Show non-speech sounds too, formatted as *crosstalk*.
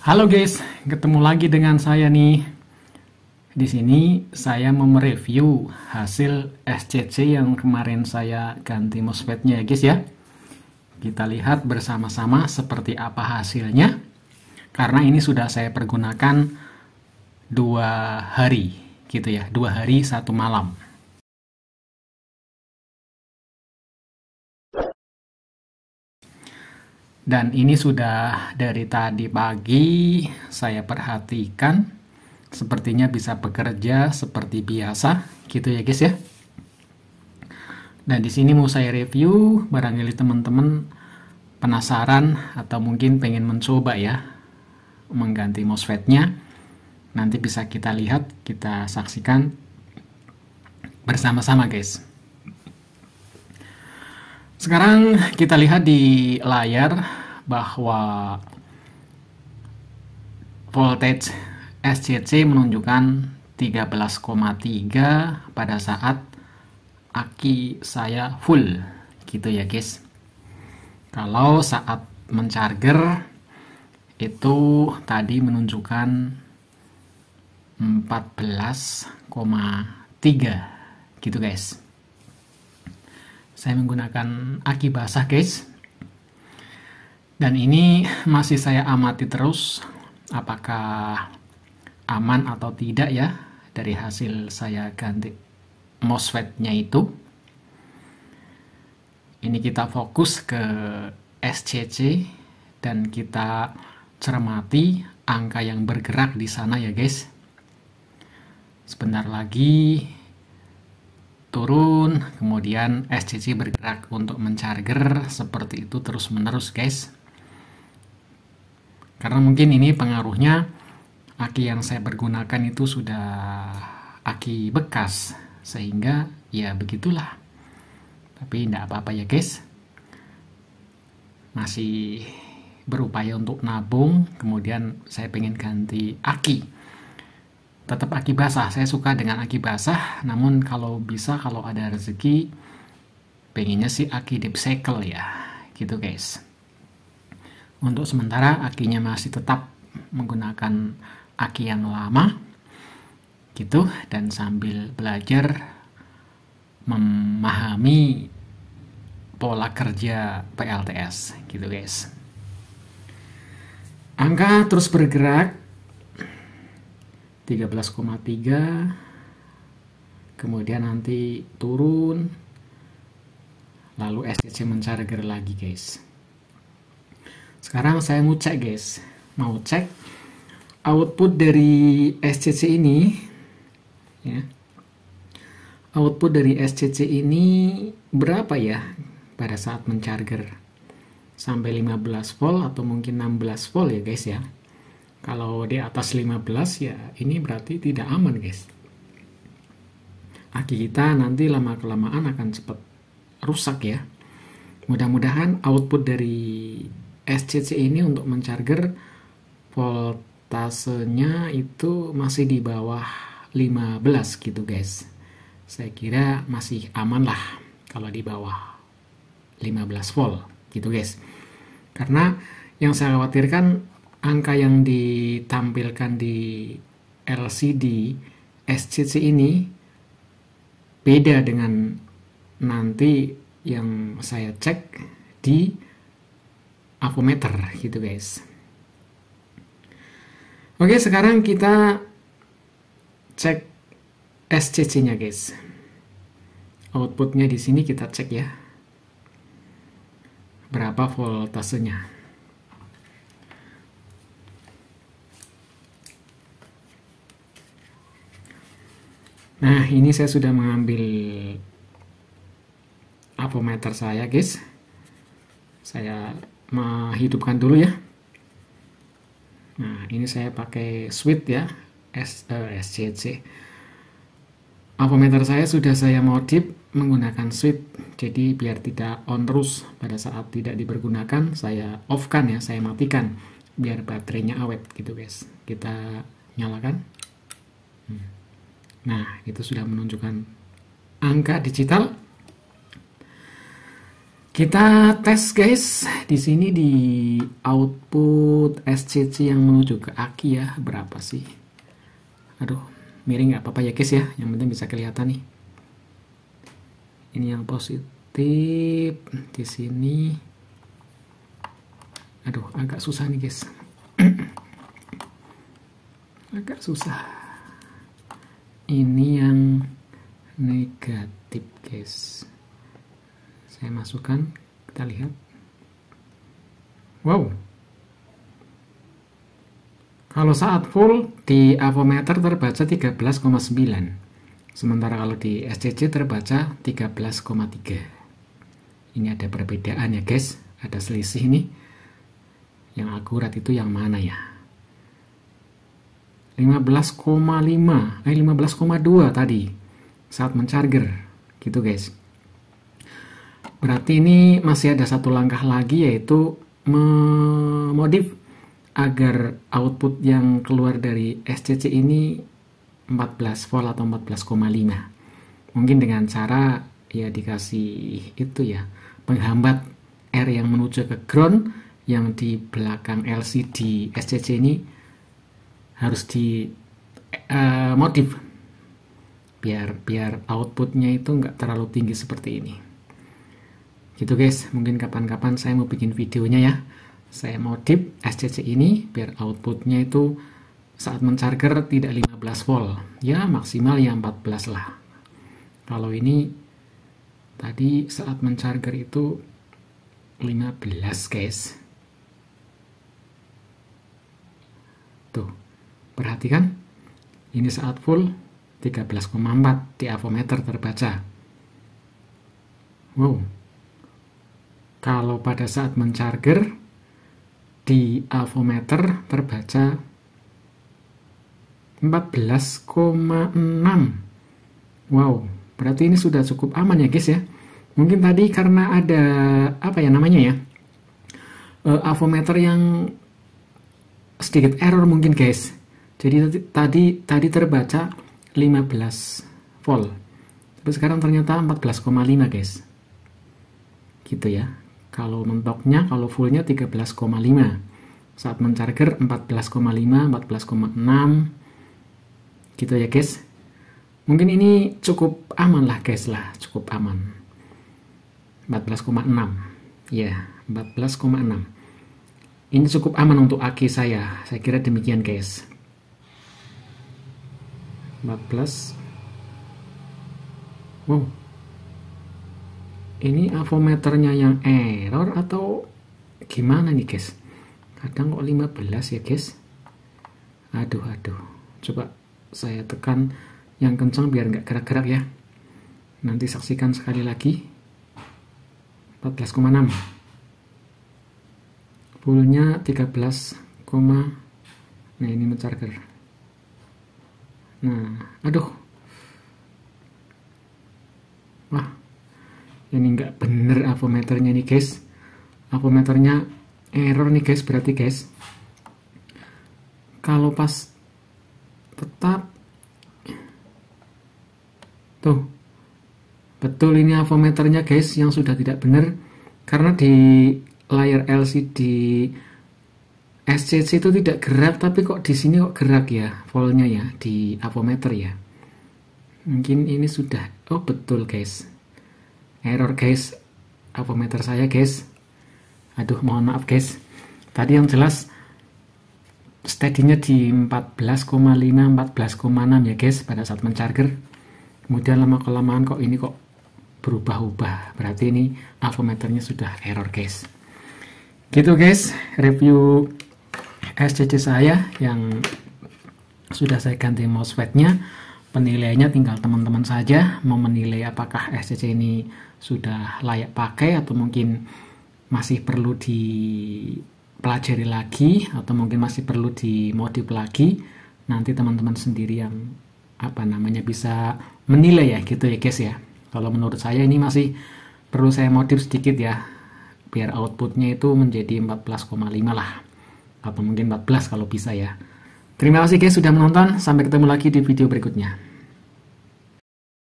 Halo guys, ketemu lagi dengan saya nih. Di sini saya mereview hasil SCC yang kemarin saya ganti MOSFET-nya ya guys ya. Kita lihat bersama-sama seperti apa hasilnya. Karena ini sudah saya pergunakan dua hari gitu ya, dua hari satu malam. Dan ini sudah dari tadi pagi saya perhatikan sepertinya bisa bekerja seperti biasa gitu ya guys ya. Dan di sini mau saya review barangkali teman-teman penasaran atau mungkin pengen mencoba ya mengganti MOSFET-nya. Nanti bisa kita lihat, kita saksikan bersama-sama guys. Sekarang kita lihat di layar bahwa voltage SCC menunjukkan 13,3 pada saat aki saya full gitu ya guys kalau saat mencarger itu tadi menunjukkan 14,3 gitu guys saya menggunakan aki basah guys dan ini masih saya amati terus apakah aman atau tidak ya dari hasil saya ganti MOSFET-nya itu. Ini kita fokus ke SCC dan kita cermati angka yang bergerak di sana ya guys. Sebentar lagi turun, kemudian SCC bergerak untuk mencharger seperti itu terus menerus guys. Karena mungkin ini pengaruhnya aki yang saya pergunakan itu sudah aki bekas sehingga ya begitulah. Tapi tidak apa-apa ya guys. Masih berupaya untuk nabung, kemudian saya pengen ganti aki. Tetap aki basah, saya suka dengan aki basah, namun kalau bisa kalau ada rezeki pengennya sih aki deep cycle ya. Gitu guys. Untuk sementara akinya masih tetap menggunakan aki yang lama gitu dan sambil belajar memahami pola kerja PLTS gitu guys. Angka terus bergerak 13,3 kemudian nanti turun lalu SCC mencarger lagi guys. Sekarang saya mau cek guys. Mau cek output dari SCC ini ya. Output dari SCC ini berapa ya pada saat mencharger? Sampai 15 volt atau mungkin 16 volt ya guys ya. Kalau di atas 15 ya ini berarti tidak aman guys. Aki kita nanti lama-kelamaan akan cepat rusak ya. Mudah-mudahan output dari SCC ini untuk mencharger voltasenya itu masih di bawah 15 gitu guys saya kira masih aman lah kalau di bawah 15 volt gitu guys karena yang saya khawatirkan angka yang ditampilkan di LCD SCC ini beda dengan nanti yang saya cek di avometer gitu guys oke sekarang kita cek SCC nya guys outputnya di sini kita cek ya berapa voltasenya Nah, ini saya sudah mengambil apometer saya, guys. Saya menghidupkan dulu ya nah ini saya pakai switch ya S, eh, SCC avometer saya sudah saya modif menggunakan switch jadi biar tidak on terus pada saat tidak dipergunakan saya off kan ya saya matikan biar baterainya awet gitu guys kita nyalakan hmm. nah itu sudah menunjukkan angka digital kita tes guys, di sini di output SCC yang menuju ke aki ya, berapa sih? Aduh, miring nggak apa-apa ya guys ya, yang penting bisa kelihatan nih. Ini yang positif, di sini. Aduh, agak susah nih guys. *clears throat* agak susah. Ini yang negatif guys saya masukkan kita lihat wow kalau saat full di avometer terbaca 13,9 sementara kalau di SCC terbaca 13,3 ini ada perbedaan ya guys ada selisih ini yang akurat itu yang mana ya 15,5 eh 15,2 tadi saat mencharger gitu guys Berarti ini masih ada satu langkah lagi yaitu memodif agar output yang keluar dari SCC ini 14 volt atau 14,5. Mungkin dengan cara ya dikasih itu ya penghambat R yang menuju ke ground yang di belakang LCD SCC ini harus di uh, modif biar biar outputnya itu nggak terlalu tinggi seperti ini gitu guys mungkin kapan-kapan saya mau bikin videonya ya saya mau dip SCC ini biar outputnya itu saat mencarger tidak 15 volt ya maksimal ya 14 lah kalau ini tadi saat mencarger itu 15 guys tuh perhatikan ini saat full 13,4 di avometer terbaca wow kalau pada saat mencarger di alfometer terbaca 14,6 wow berarti ini sudah cukup aman ya guys ya mungkin tadi karena ada apa ya namanya ya uh, alfometer yang sedikit error mungkin guys jadi tadi tadi terbaca 15 volt tapi sekarang ternyata 14,5 guys gitu ya kalau mentoknya, kalau fullnya 13,5. Saat mencarger 14,5, 14,6. Gitu ya guys. Mungkin ini cukup aman lah guys lah, cukup aman. 14,6. Ya, 14,6. Ini cukup aman untuk aki saya. Saya kira demikian guys. 14 Wow, ini avometernya yang error atau gimana nih guys kadang kok 15 ya guys aduh aduh coba saya tekan yang kencang biar nggak gerak-gerak ya nanti saksikan sekali lagi 14,6 fullnya 13, nah ini mencarger nah aduh wah ini enggak bener avometernya nih guys avometernya error nih guys berarti guys kalau pas tetap tuh betul ini avometernya guys yang sudah tidak benar karena di layar LCD SCC itu tidak gerak tapi kok di sini kok gerak ya volnya ya di avometer ya mungkin ini sudah oh betul guys error guys avometer saya guys aduh mohon maaf guys tadi yang jelas steadynya di 14,5 14,6 ya guys pada saat mencarger kemudian lama kelamaan kok ini kok berubah-ubah berarti ini avometernya sudah error guys gitu guys review SCC saya yang sudah saya ganti MOSFET-nya penilaiannya tinggal teman-teman saja mau menilai apakah SCC ini sudah layak pakai atau mungkin masih perlu dipelajari lagi atau mungkin masih perlu dimodif lagi nanti teman-teman sendiri yang apa namanya bisa menilai ya gitu ya guys ya kalau menurut saya ini masih perlu saya modif sedikit ya biar outputnya itu menjadi 14,5 lah atau mungkin 14 kalau bisa ya Terima kasih guys sudah menonton. Sampai ketemu lagi di video berikutnya.